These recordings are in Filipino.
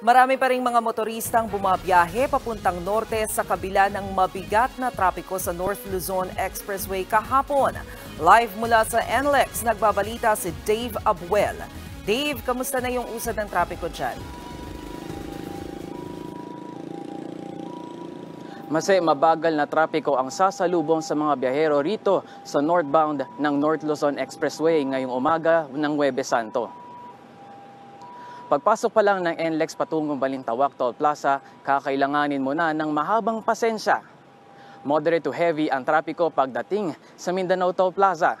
Marami pa rin mga motoristang bumabiyahe papuntang norte sa kabila ng mabigat na trapiko sa North Luzon Expressway kahapon. Live mula sa NLEX, nagbabalita si Dave Abuel. Dave, kamusta na yung usad ng trapiko dyan? Masay mabagal na trapiko ang sasalubong sa mga biyahero rito sa northbound ng North Luzon Expressway ngayong umaga ng Huwebes Santo. Pagpasok pa lang ng NLEX patungong Balintawak Toll Plaza, kakailanganin mo na ng mahabang pasensya. Moderate to heavy ang trapiko pagdating sa Mindanao Toll Plaza.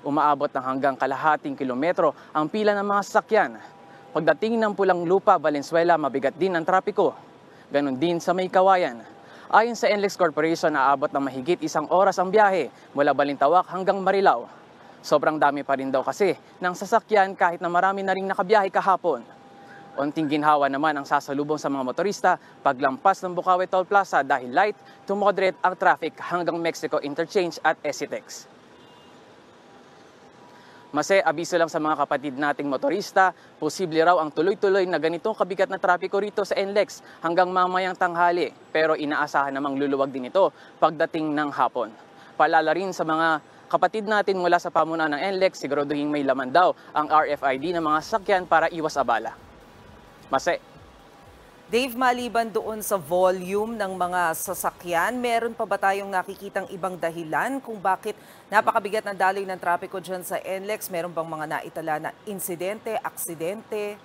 Umaabot ng hanggang kalahating kilometro ang pila ng mga sasakyan. Pagdating ng Pulang Lupa, Valenzuela, mabigat din ang trapiko. Ganon din sa may kawayan. Ayon sa NLEX Corporation, aabot ng mahigit isang oras ang biyahe mula Balintawak hanggang Marilao. Sobrang dami pa rin daw kasi ng sasakyan kahit na marami na rin nakabiyahe kahapon. Unting ginhawa naman ang sasalubong sa mga motorista paglampas ng Bukawi Toll Plaza dahil light, to moderate ang traffic hanggang Mexico Interchange at Esitex. Mase, abiso lang sa mga kapatid nating motorista, posible raw ang tuloy-tuloy na ganitong kabigat na trapiko rito sa NLEX hanggang mamayang tanghali. Pero inaasahan namang luluwag din ito pagdating ng hapon. Palala rin sa mga kapatid natin mula sa pamunuan ng NLEX, siguraduhin may laman daw ang RFID ng mga sasakyan para iwas abala. Mase. Dave, maliban doon sa volume ng mga sasakyan, meron pa ba tayong nakikitang ibang dahilan kung bakit napakabigat ng daloy ng trapiko dyan sa NLEX? Meron bang mga naitala na insidente, aksidente?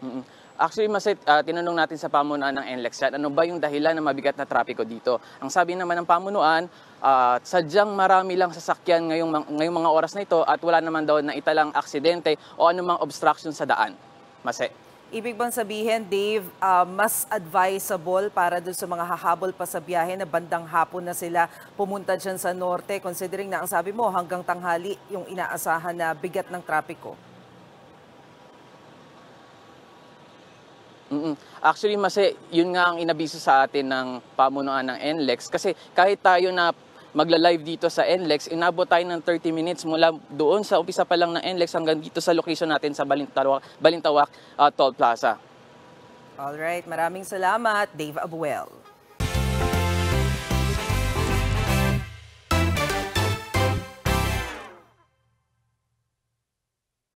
Mm-mm. Actually, mas, uh, tinanong natin sa pamunuan ng NLEX yan, ano ba yung dahilan ng mabigat na trapiko dito? Ang sabi naman ng pamunuan, uh, sadyang marami lang sasakyan ngayong, ngayong mga oras na ito at wala naman daw na italang aksidente o anumang obstruction sa daan. Mase. Ibig bang sabihin, Dave, uh, mas advisable para doon sa mga hahabol pa sa biyahe na bandang hapon na sila pumunta dyan sa norte, considering na ang sabi mo hanggang tanghali yung inaasahan na bigat ng trapiko? Mm-mm. Actually, Mase, eh, yun nga ang inabiso sa atin ng pamunuan ng NLEX. Kasi kahit tayo na magla-live dito sa NLEX, inabot tayo ng 30 minutes mula doon sa umpisa pa lang ng NLEX hanggang dito sa location natin sa Balintawak, Balintawak uh, Toll Plaza. right, maraming salamat, Dave Abuel.